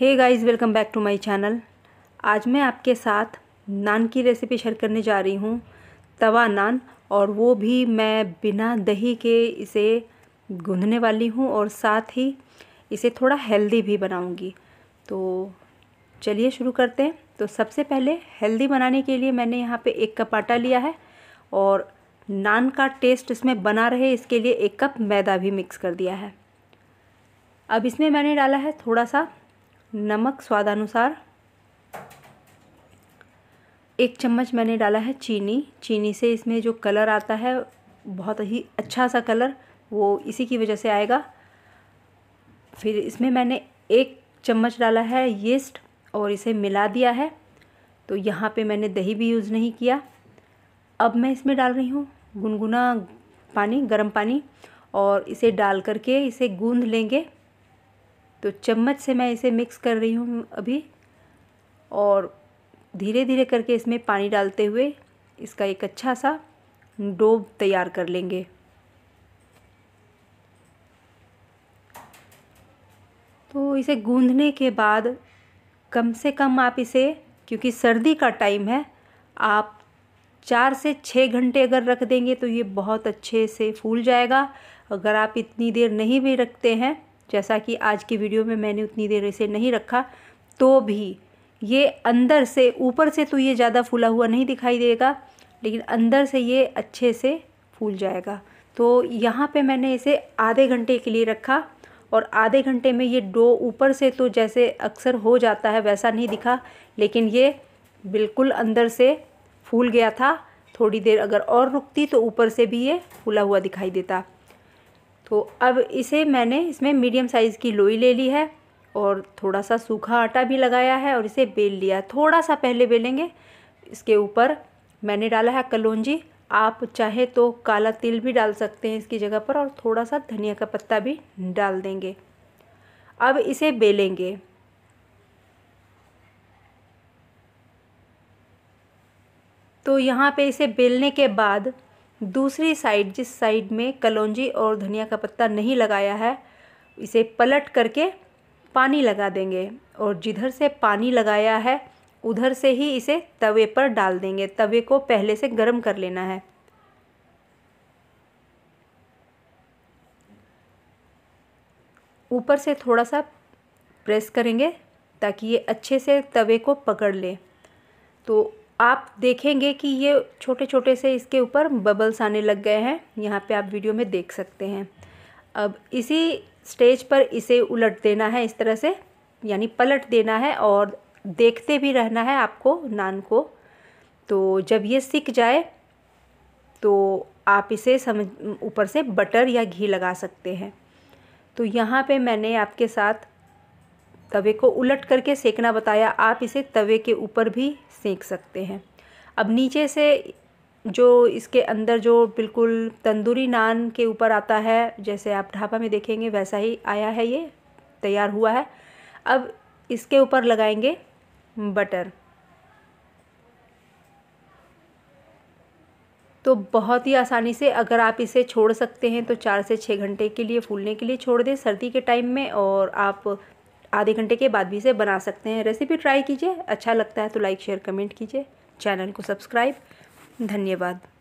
hey guys welcome back to my channel आज मैं आपके साथ नान की रेसिपी शेयर करने जा रही हूँ तवा नान और वो भी मैं बिना दही के इसे गूंधने वाली हूँ और साथ ही इसे थोड़ा हेल्दी भी बनाऊँगी तो चलिए शुरू करते हैं तो सबसे पहले हेल्दी बनाने के लिए मैंने यहाँ पे एक कप आटा लिया है और नान का टेस्ट इसमें बना रहे इसके लिए एक कप मैदा भी मिक्स कर दिया है अब इसमें मैंने डाला है थोड़ा सा नमक स्वादानुसार एक चम्मच मैंने डाला है चीनी चीनी से इसमें जो कलर आता है बहुत ही अच्छा सा कलर वो इसी की वजह से आएगा फिर इसमें मैंने एक चम्मच डाला है यीस्ट और इसे मिला दिया है तो यहाँ पे मैंने दही भी यूज़ नहीं किया अब मैं इसमें डाल रही हूँ गुनगुना पानी गर्म पानी और इसे डाल करके इसे गूंद लेंगे तो चम्मच से मैं इसे मिक्स कर रही हूँ अभी और धीरे धीरे करके इसमें पानी डालते हुए इसका एक अच्छा सा डो तैयार कर लेंगे तो इसे गूंधने के बाद कम से कम आप इसे क्योंकि सर्दी का टाइम है आप चार से छः घंटे अगर रख देंगे तो ये बहुत अच्छे से फूल जाएगा अगर आप इतनी देर नहीं भी रखते हैं जैसा कि आज की वीडियो में मैंने उतनी देर इसे नहीं रखा तो भी ये अंदर से ऊपर से तो ये ज़्यादा फूला हुआ नहीं दिखाई देगा लेकिन अंदर से ये अच्छे से फूल जाएगा तो यहाँ पे मैंने इसे आधे घंटे के लिए रखा और आधे घंटे में ये डो ऊपर से तो जैसे अक्सर हो जाता है वैसा नहीं दिखा लेकिन ये बिल्कुल अंदर से फूल गया था थोड़ी देर अगर और रुकती तो ऊपर से भी ये फूला हुआ दिखाई देता तो अब इसे मैंने इसमें मीडियम साइज़ की लोई ले ली है और थोड़ा सा सूखा आटा भी लगाया है और इसे बेल लिया थोड़ा सा पहले बेलेंगे इसके ऊपर मैंने डाला है कलौजी आप चाहे तो काला तिल भी डाल सकते हैं इसकी जगह पर और थोड़ा सा धनिया का पत्ता भी डाल देंगे अब इसे बेलेंगे तो यहाँ पे इसे बेलने के बाद दूसरी साइड जिस साइड में कलौजी और धनिया का पत्ता नहीं लगाया है इसे पलट करके पानी लगा देंगे और जिधर से पानी लगाया है उधर से ही इसे तवे पर डाल देंगे तवे को पहले से गर्म कर लेना है ऊपर से थोड़ा सा प्रेस करेंगे ताकि ये अच्छे से तवे को पकड़ ले तो आप देखेंगे कि ये छोटे छोटे से इसके ऊपर बबल्स आने लग गए हैं यहाँ पे आप वीडियो में देख सकते हैं अब इसी स्टेज पर इसे उलट देना है इस तरह से यानी पलट देना है और देखते भी रहना है आपको नान को तो जब ये सीख जाए तो आप इसे समझ ऊपर से बटर या घी लगा सकते हैं तो यहाँ पे मैंने आपके साथ तवे को उलट करके सेकना बताया आप इसे तवे के ऊपर भी सेक सकते हैं अब नीचे से जो इसके अंदर जो बिल्कुल तंदूरी नान के ऊपर आता है जैसे आप ढाबा में देखेंगे वैसा ही आया है ये तैयार हुआ है अब इसके ऊपर लगाएंगे बटर तो बहुत ही आसानी से अगर आप इसे छोड़ सकते हैं तो चार से छः घंटे के लिए फूलने के लिए छोड़ दें सर्दी के टाइम में और आप आधे घंटे के बाद भी इसे बना सकते हैं रेसिपी ट्राई कीजिए अच्छा लगता है तो लाइक शेयर कमेंट कीजिए चैनल को सब्सक्राइब धन्यवाद